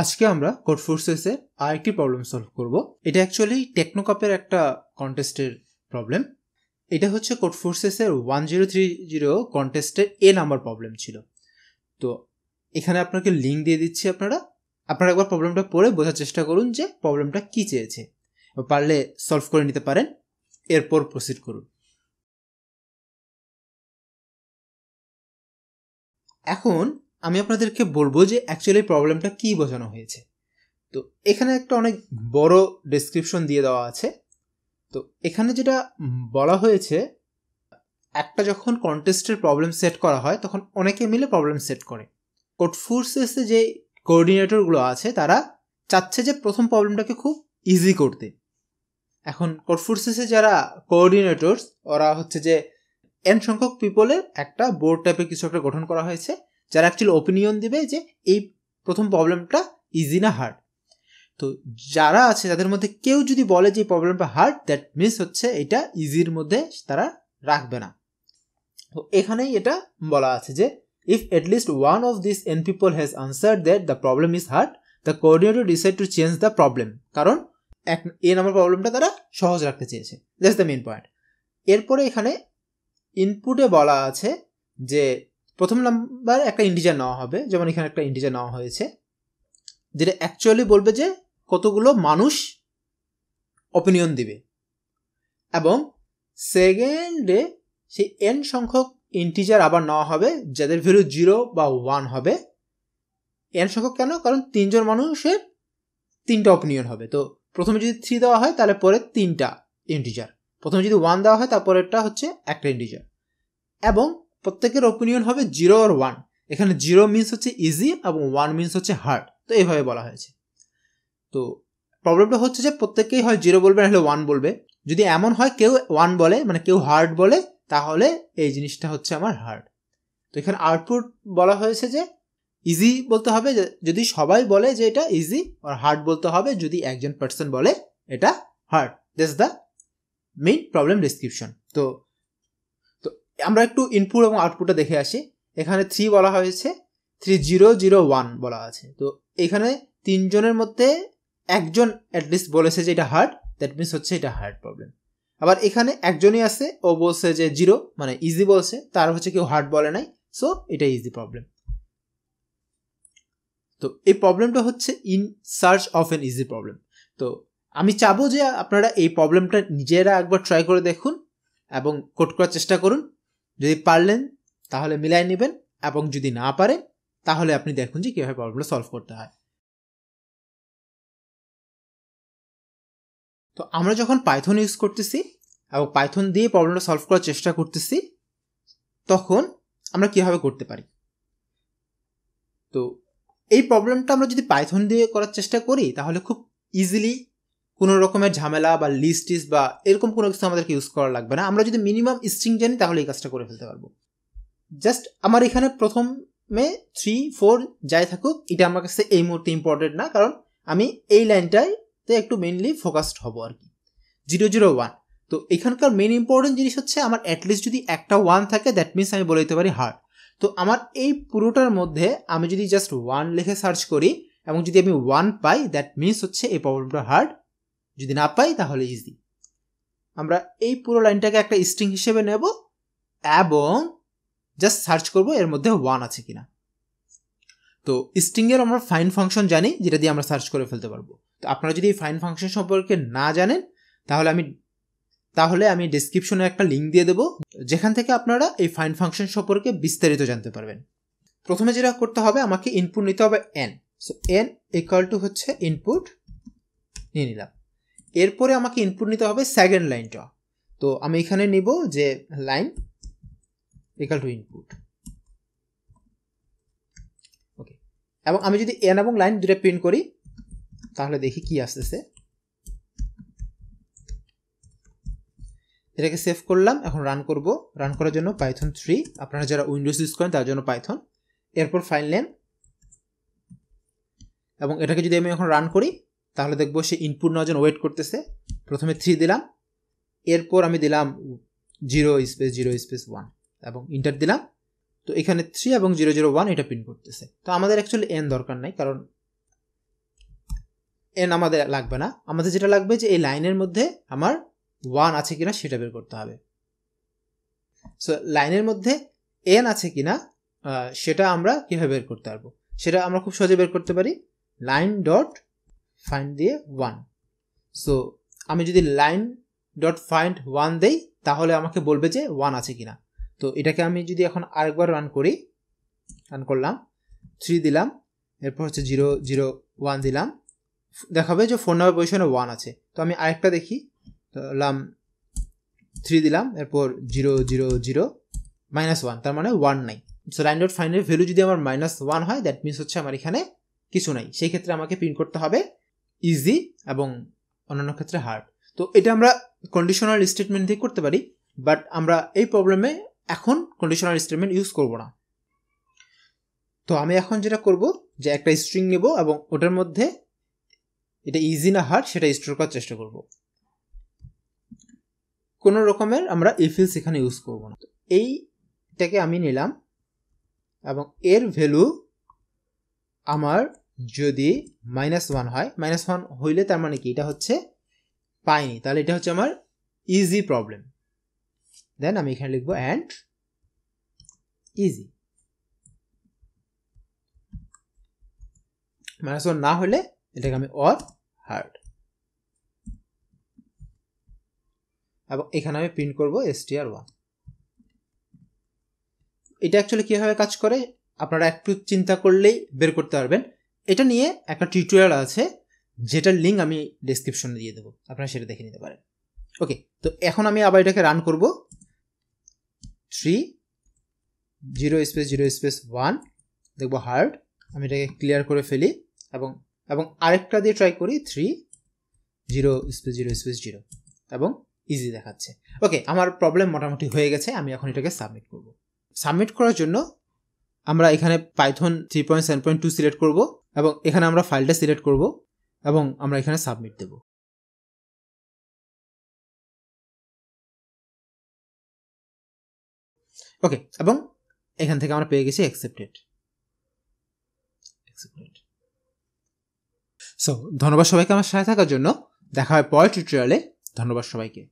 আজকে আমরা কোড ফোর্সেসের আরেকটি প্রবলেম সলভ করব এটা অ্যাকচুয়ালি টেকনোকাপের একটা কন্টেস্টের প্রবলেম এটা হচ্ছে কোড ফোর্সেসের ওয়ান জিরো থ্রি জিরো কন্টেস্টের এ নাম্বার প্রবলেম ছিল তো এখানে আপনাকে লিঙ্ক দিয়ে দিচ্ছি আপনারা আপনারা একবার প্রবলেমটা পড়ে বোঝার চেষ্টা করুন যে প্রবলেমটা কী চেয়েছে পারলে সলভ করে নিতে পারেন এরপর প্রসিড করুন এখন আমি আপনাদেরকে বলবো যে অ্যাকচুয়ালি প্রবলেমটা কী বোঝানো হয়েছে তো এখানে একটা অনেক বড় ডেসক্রিপশন দিয়ে দেওয়া আছে তো এখানে যেটা বলা হয়েছে একটা যখন কন্টেস্টের প্রবলেম সেট করা হয় তখন অনেকে মিলে প্রবলেম সেট করে কোর্ট ফোর্সেসে যে কোঅর্ডিনেটরগুলো আছে তারা চাচ্ছে যে প্রথম প্রবলেমটাকে খুব ইজি করতে এখন কোড ফোর্সেসে যারা কোঅর্ডিনেটরস ওরা হচ্ছে যে এন সংখ্যক পিপলের একটা বোর্ড টাইপের কিছু একটা গঠন করা হয়েছে যারা অ্যাকচুয়ালি ওপিনিয়ন দেবে যে এই প্রথম প্রবলেমটা ইজি না হার্ড তো যারা আছে তাদের মধ্যে কেউ যদি বলে যে প্রবলেমটা হার্ড দ্যাট মিস হচ্ছে এটা ইজির মধ্যে তারা রাখবে না তো এখানেই এটা বলা আছে যে if at least one of this N people has answer that the problem is hard the coordinator decide to change the problem কারণ এক এ নাম্বার প্রবলেমটা তারা সহজ রাখতে চেয়েছে দ্যাটস দ্য মেন পয়েন্ট এরপরে এখানে ইনপুটে বলা আছে যে প্রথম নাম্বার একটা ইন্ডিজার নেওয়া হবে যেমন এখানে একটা ইন্ডিজার নেওয়া হয়েছে যেটা অ্যাকচুয়ালি বলবে যে কতগুলো মানুষ অপিনিয়ন দিবে এবং সেকেন্ডে সেই এন সংখ্যক ইন্টিজার আবার নেওয়া হবে যাদের ভ্যালু জিরো বা ওয়ান হবে এন সংখ্যক কেন কারণ তিনজন মানুষের তিনটা অপিনিয়ন হবে তো প্রথমে যদি থ্রি দেওয়া হয় তাহলে পরে তিনটা ইন্টিজার প্রথমে যদি ওয়ান দেওয়া হয় তারপরেরটা হচ্ছে একটা ইন্টিজার এবং প্রত্যেকের ওপিনিয়ন হবে জিরো আর ওয়ান এখানে জিরো মিনস হচ্ছে ইজি এবং ওয়ান মিনস হচ্ছে হার্ড তো এইভাবে বলা হয়েছে তো প্রবলেমটা হচ্ছে যে প্রত্যেকেই হয় জিরো বলবে নাহলে ওয়ান বলবে যদি এমন হয় কেউ ওয়ান বলে মানে কেউ হার্ড বলে তাহলে এই জিনিসটা হচ্ছে আমার হার্ড তো এখানে আউটপুট বলা হয়েছে যে ইজি বলতে হবে যদি সবাই বলে যে এটা ইজি আর হার্ড বলতে হবে যদি একজন পার্সন বলে এটা hard that's the main problem description তো আমরা একটু ইনপুট এবং আউটপুটটা দেখে আসি এখানে থ্রি বলা হয়েছে থ্রি জিরো জিরো ওয়ান বলা আছে তো এখানে তিনজনের মধ্যে একজন অ্যাটলিস্ট বলেছে যে এটা হার্ড দ্যাট মিনস হচ্ছে এটা হার্ড প্রবলেম আবার এখানে একজনই আছে ও বলছে যে জিরো মানে ইজি বলছে তার হচ্ছে কেউ হার্ড বলে নাই সো এটা ইজি প্রবলেম তো এই প্রবলেমটা হচ্ছে in search of an easy problem তো আমি চাবো যে আপনারা এই প্রবলেমটা নিজেরা একবার ট্রাই করে দেখুন এবং কোট করার চেষ্টা করুন যদি পারলেন তাহলে মিলাই নেবেন এবং যদি না পারেন তাহলে আপনি দেখুন যে কীভাবে প্রবলেমটা সলভ করতে হয় তো আমরা যখন পাইথন ইউজ করতেছি এবং পাইথন দিয়ে প্রবলেমটা সলভ করার চেষ্টা করতেছি তখন আমরা কীভাবে করতে পারি তো এই প্রবলেমটা আমরা যদি পাইথন দিয়ে করার চেষ্টা করি তাহলে খুব ইজিলি কোনো রকমের ঝামেলা বা লিস্ট বা এরকম কোনো কিছু আমাদেরকে ইউজ করা লাগবে না আমরা যদি মিনিমাম স্ট্রিং জানি তাহলে এই কাজটা করে ফেলতে পারবো জাস্ট আমার এখানে প্রথমে থ্রি ফোর যাই থাকুক এটা আমার কাছে এই মুহূর্তে ইম্পর্টেন্ট না কারণ আমি এই লাইনটাইতে একটু মেনলি ফোকাসড হব আর কি জিরো জিরো ওয়ান তো এখানকার মেন ইম্পর্টেন্ট জিনিস হচ্ছে আমার অ্যাটলিস্ট যদি একটা ওয়ান থাকে দ্যাট মিনস আমি বলে দিতে পারি হার্ট তো আমার এই পুরোটার মধ্যে আমি যদি জাস্ট ওয়ান লিখে সার্চ করি এবং যদি আমি ওয়ান পাই দ্যাট মিনস হচ্ছে এই প্রবলেমটা হার্ড যদি না পাই তাহলে ইজি আমরা এই পুরো লাইনটাকে একটা স্ট্রিং হিসেবে নেব এবং জাস্ট সার্চ করব এর মধ্যে ওয়ান আছে কিনা তো স্ট্রিংয়ের আমরা ফাইন ফাংশন জানি যেটা দিয়ে আমরা সার্চ করে ফেলতে পারবো তো আপনারা যদি এই ফাইন ফাংশন সম্পর্কে না জানেন তাহলে আমি তাহলে আমি ডিসক্রিপশনে একটা লিঙ্ক দিয়ে দেবো যেখান থেকে আপনারা এই ফাইন ফাংশন সম্পর্কে বিস্তারিত জানতে পারবেন প্রথমে যেটা করতে হবে আমাকে ইনপুট নিতে হবে N so N equal to হচ্ছে ইনপুট নিয়ে নিলাম এরপরে আমাকে ইনপুট নিতে হবে সেকেন্ড লাইনটা তো আমি এখানে নিব যে line equal to input okay এবং আমি যদি এন এবং লাইন দুটো প্রিন্ট করি তাহলে দেখি কি আসতেছে এটাকে সেভ করলাম এখন রান করব রান করার জন্য পাইথন থ্রি আপনারা যারা উইন্ডোজ ইউজ করেন তার জন্য পাইথন এরপর ফাইল নেম এবং এটাকে যদি আমি এখন রান করি তাহলে দেখবো সে ইনপুট নজন ওয়েট করতেছে প্রথমে থ্রি দিলাম এরপর আমি দিলাম zero space zero space one এবং ইন্টার দিলাম তো এখানে থ্রি এবং জিরো জিরো ওয়ান এটা প্রিন্ট করতেছে তো আমাদের অ্যাকচুয়ালি এন দরকার নাই কারণ এন আমাদের লাগবে না আমাদের যেটা লাগবে যে এই লাইনের মধ্যে আমার ওয়ান আছে কিনা সেটা বের করতে হবে সো লাইনের মধ্যে এন আছে কিনা সেটা আমরা কীভাবে বের করতে পারবো সেটা আমরা খুব সহজে বের করতে পারি লাইন ডট ফাইন্ড দিয়ে ওয়ান সো আমি যদি লাইন ডট ফাইন্ড ওয়ান দেই তাহলে আমাকে বলবে যে ওয়ান আছে কিনা তো এটাকে আমি যদি এখন আরেকবার রান করি রান করলাম থ্রি দিলাম এরপর হচ্ছে জিরো জিরো ওয়ান দিলাম দেখাবে যে ফোন নাম্বার পজিশনে ওয়ান আছে তো আমি আরেকটা দেখি লাম থ্রি দিলাম এরপর zero zero zero minus one তার মানে ওয়ান নাই সো লাইন ডট ফাইনের ভ্যালু যদি আমার মাইনাস ওয়ান হয় দ্যাট মিনস হচ্ছে আমার এখানে কিছু নাই সেই ক্ষেত্রে আমাকে প্রিন্ট করতে হবে ইজি এবং অন্যান্য ক্ষেত্রে হার্ড তো এটা আমরা কন্ডিশনাল স্টেটমেন্ট দিয়ে করতে পারি বাট আমরা এই প্রবলেমে এখন কন্ডিশনাল স্টেটমেন্ট ইউজ করব না তো আমি এখন যেটা করব যে একটা স্ট্রিং নেব এবং ওটার মধ্যে এটা ইজি না হার্ড সেটা স্টোর করার চেষ্টা করব কোনো রকমের আমরা ইফিলস এখানে ইউজ করব না এইটাকে আমি নিলাম এবং এর ভ্যালু আমার যদি মাইনাস ওয়ান হয় মাইনাস ওয়ান হইলে তার মানে কি এটা হচ্ছে পাইনি তাহলে এটা হচ্ছে আমার ইজি প্রবলেম দেন আমি এখানে লিখবো অ্যান্ড ইজি মাইনাস ওয়ান না হলে এটাকে আমি অর হার্ড এবং এখানে আমি প্রিন্ট করব এসটিআর ওয়ান এটা অ্যাকচুয়ালি কীভাবে কাজ করে আপনারা একটু চিন্তা করলেই বের করতে পারবেন এটা নিয়ে একটা টিউটোরিয়াল আছে যেটার লিঙ্ক আমি ডিসক্রিপশনে দিয়ে দেবো আপনারা সেটা দেখে নিতে পারেন ওকে তো এখন আমি আবার এটাকে রান করব three zero space zero space one দেখবো হার্ড আমি এটাকে ক্লিয়ার করে ফেলি এবং এবং আরেকটা দিয়ে ট্রাই করি three zero space zero space zero এবং ইজি দেখাচ্ছে ওকে আমার প্রবলেম মোটামুটি হয়ে গেছে আমি এখন এটাকে সাবমিট করব সাবমিট করার জন্য আমরা এখানে Python three point seven point two select করবো এবং এখানে আমরা ফাইলটা সিলেক্ট করব এবং আমরা এখানে সাবমিট দেব ওকে এবং এখান থেকে আমরা পেয়ে গেছি অ্যাকসেপ্টেড সো ধন্যবাদ সবাইকে আমার সাথে থাকার জন্য দেখা হয় পরের টিউটোরিয়ালে ধন্যবাদ সবাইকে